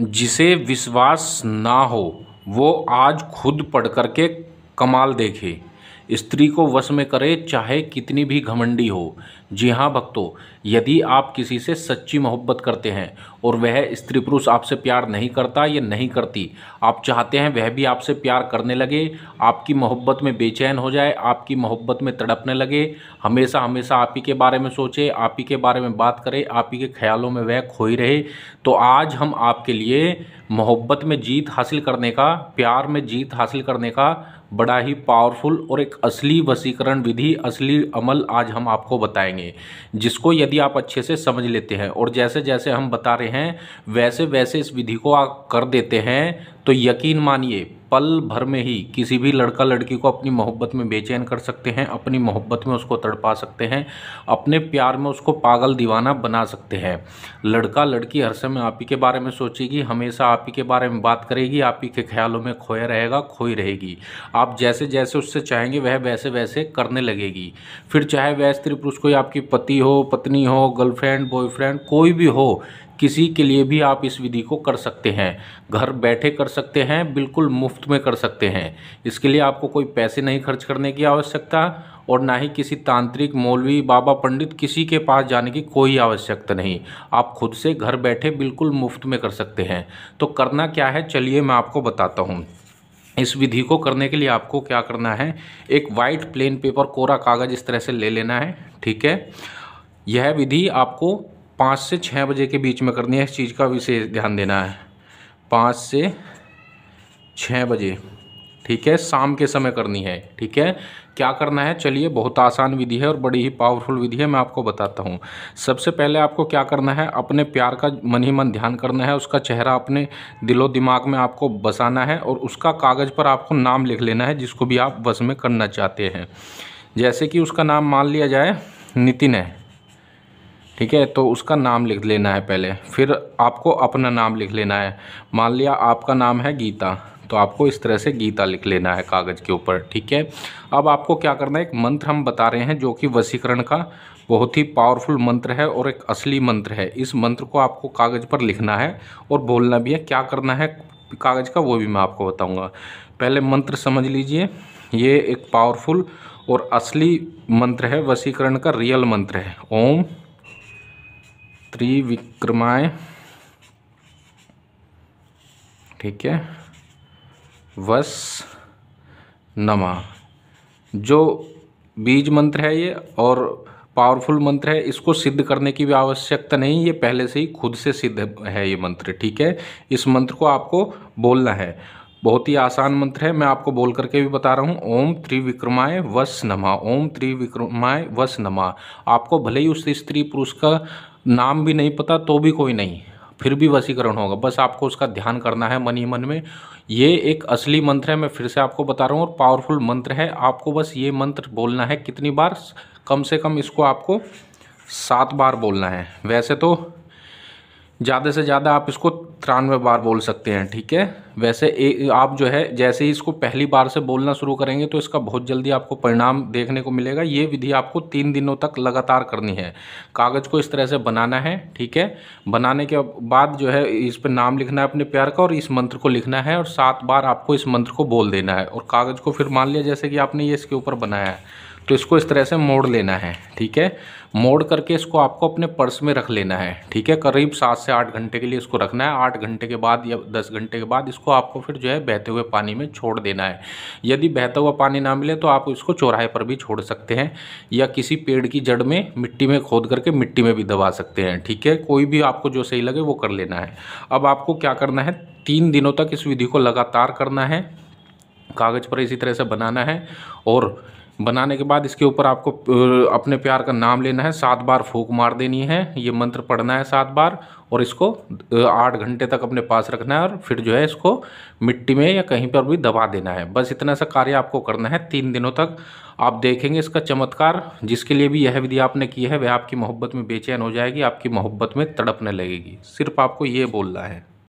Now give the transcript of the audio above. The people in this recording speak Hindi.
जिसे विश्वास ना हो वो आज खुद पढ़ करके कमाल देखे स्त्री को वश में करे चाहे कितनी भी घमंडी हो जी हाँ भक्तों यदि आप किसी से सच्ची मोहब्बत करते हैं और वह स्त्री पुरुष आपसे प्यार नहीं करता या नहीं करती आप चाहते हैं वह भी आपसे प्यार करने लगे आपकी मोहब्बत में बेचैन हो जाए आपकी मोहब्बत में तड़पने लगे हमेशा हमेशा आप ही के बारे में सोचे आप ही के बारे में बात करे आप ही के ख्यालों में वह खोई रहे तो आज हम आपके लिए मोहब्बत में जीत हासिल करने का प्यार में जीत हासिल करने का बड़ा ही पावरफुल और एक असली वसीकरण विधि असली अमल आज हम आपको बताएंगे जिसको यदि आप अच्छे से समझ लेते हैं और जैसे जैसे हम बता रहे हैं वैसे वैसे इस विधि को आप कर देते हैं तो यकीन मानिए पल भर में ही किसी भी लड़का लड़की को अपनी मोहब्बत में बेचैन कर सकते हैं अपनी मोहब्बत में उसको तड़पा सकते हैं अपने प्यार में उसको पागल दीवाना बना सकते हैं लड़का लड़की हर समय आप ही के बारे में सोचेगी हमेशा आप ही के बारे में बात करेगी आप ही के ख्यालों में खोया रहेगा खोई रहेगी आप जैसे जैसे उससे चाहेंगे वह वैसे वैसे करने लगेगी फिर चाहे वह स्त्री पुरुष कोई आपकी पति हो पत्नी हो गर्लफ्रेंड बॉयफ्रेंड कोई भी हो किसी के लिए भी आप इस विधि को कर सकते हैं घर बैठे कर सकते हैं बिल्कुल मुफ्त में कर सकते हैं इसके लिए आपको कोई पैसे नहीं खर्च करने की आवश्यकता और ना ही किसी तांत्रिक मौलवी बाबा पंडित किसी के पास जाने की कोई आवश्यकता नहीं आप खुद से घर बैठे बिल्कुल मुफ्त में कर सकते हैं तो करना क्या है चलिए मैं आपको बताता हूँ इस विधि को करने के लिए आपको क्या करना है एक वाइट प्लेन पेपर कोरा कागज़ इस तरह से ले लेना है ठीक है यह विधि आपको पाँच से छः बजे के बीच में करनी है इस चीज़ का विशेष ध्यान देना है पाँच से छः बजे ठीक है शाम के समय करनी है ठीक है क्या करना है चलिए बहुत आसान विधि है और बड़ी ही पावरफुल विधि है मैं आपको बताता हूँ सबसे पहले आपको क्या करना है अपने प्यार का मन ही मन ध्यान करना है उसका चेहरा अपने दिलो दिमाग में आपको बसाना है और उसका कागज़ पर आपको नाम लिख लेना है जिसको भी आप बस में करना चाहते हैं जैसे कि उसका नाम मान लिया जाए नितिन है ठीक है तो उसका नाम लिख लेना है पहले फिर आपको अपना नाम लिख लेना है मान लिया आपका नाम है गीता तो आपको इस तरह से गीता लिख लेना है कागज़ के ऊपर ठीक है अब आपको क्या करना है एक मंत्र हम बता रहे हैं जो कि वसीकरण का बहुत ही पावरफुल मंत्र है और एक असली मंत्र है इस मंत्र को आपको कागज़ पर लिखना है और बोलना भी है क्या करना है कागज़ का वो भी मैं आपको बताऊंगा पहले मंत्र समझ लीजिए ये एक पावरफुल और असली मंत्र है वसीकरण का रियल मंत्र है ओम त्रिविक्रमाय ठीक है वस नमा जो बीज मंत्र है ये और पावरफुल मंत्र है इसको सिद्ध करने की भी आवश्यकता नहीं ये पहले से ही खुद से सिद्ध है ये मंत्र ठीक है इस मंत्र को आपको बोलना है बहुत ही आसान मंत्र है मैं आपको बोल करके भी बता रहा हूँ ओम त्रिविक्रमाय वस नमा ओम त्रिविक्रमाय वस नमा आपको भले ही उस स्त्री पुरुष का नाम भी नहीं पता तो भी कोई नहीं फिर भी वसीकरण होगा बस आपको उसका ध्यान करना है मन ही मन में ये एक असली मंत्र है मैं फिर से आपको बता रहा हूँ और पावरफुल मंत्र है आपको बस ये मंत्र बोलना है कितनी बार कम से कम इसको आपको सात बार बोलना है वैसे तो ज़्यादा से ज़्यादा आप इसको तिरानवे बार बोल सकते हैं ठीक है वैसे ए, आप जो है जैसे ही इसको पहली बार से बोलना शुरू करेंगे तो इसका बहुत जल्दी आपको परिणाम देखने को मिलेगा ये विधि आपको तीन दिनों तक लगातार करनी है कागज़ को इस तरह से बनाना है ठीक है बनाने के बाद जो है इस पर नाम लिखना है अपने प्यार का और इस मंत्र को लिखना है और सात बार आपको इस मंत्र को बोल देना है और कागज़ को फिर मान लिया जैसे कि आपने ये इसके ऊपर बनाया है तो इसको इस तरह से मोड़ लेना है ठीक है मोड़ करके इसको आपको अपने पर्स में रख लेना है ठीक है करीब सात से आठ घंटे के लिए इसको रखना है आठ आठ घंटे के बाद या दस घंटे के बाद इसको आपको फिर जो है बहते हुए पानी में छोड़ देना है यदि बहता हुआ पानी ना मिले तो आप इसको चौराहे पर भी छोड़ सकते हैं या किसी पेड़ की जड़ में मिट्टी में खोद करके मिट्टी में भी दबा सकते हैं ठीक है कोई भी आपको जो सही लगे वो कर लेना है अब आपको क्या करना है तीन दिनों तक इस विधि को लगातार करना है कागज़ पर इसी तरह से बनाना है और बनाने के बाद इसके ऊपर आपको अपने प्यार का नाम लेना है सात बार फूक मार देनी है ये मंत्र पढ़ना है सात बार और इसको आठ घंटे तक अपने पास रखना है और फिर जो है इसको मिट्टी में या कहीं पर भी दबा देना है बस इतना सा कार्य आपको करना है तीन दिनों तक आप देखेंगे इसका चमत्कार जिसके लिए भी यह विधि आपने की है वह आपकी मोहब्बत में बेचैन हो जाएगी आपकी मोहब्बत में तड़पने लगेगी सिर्फ आपको ये बोलना है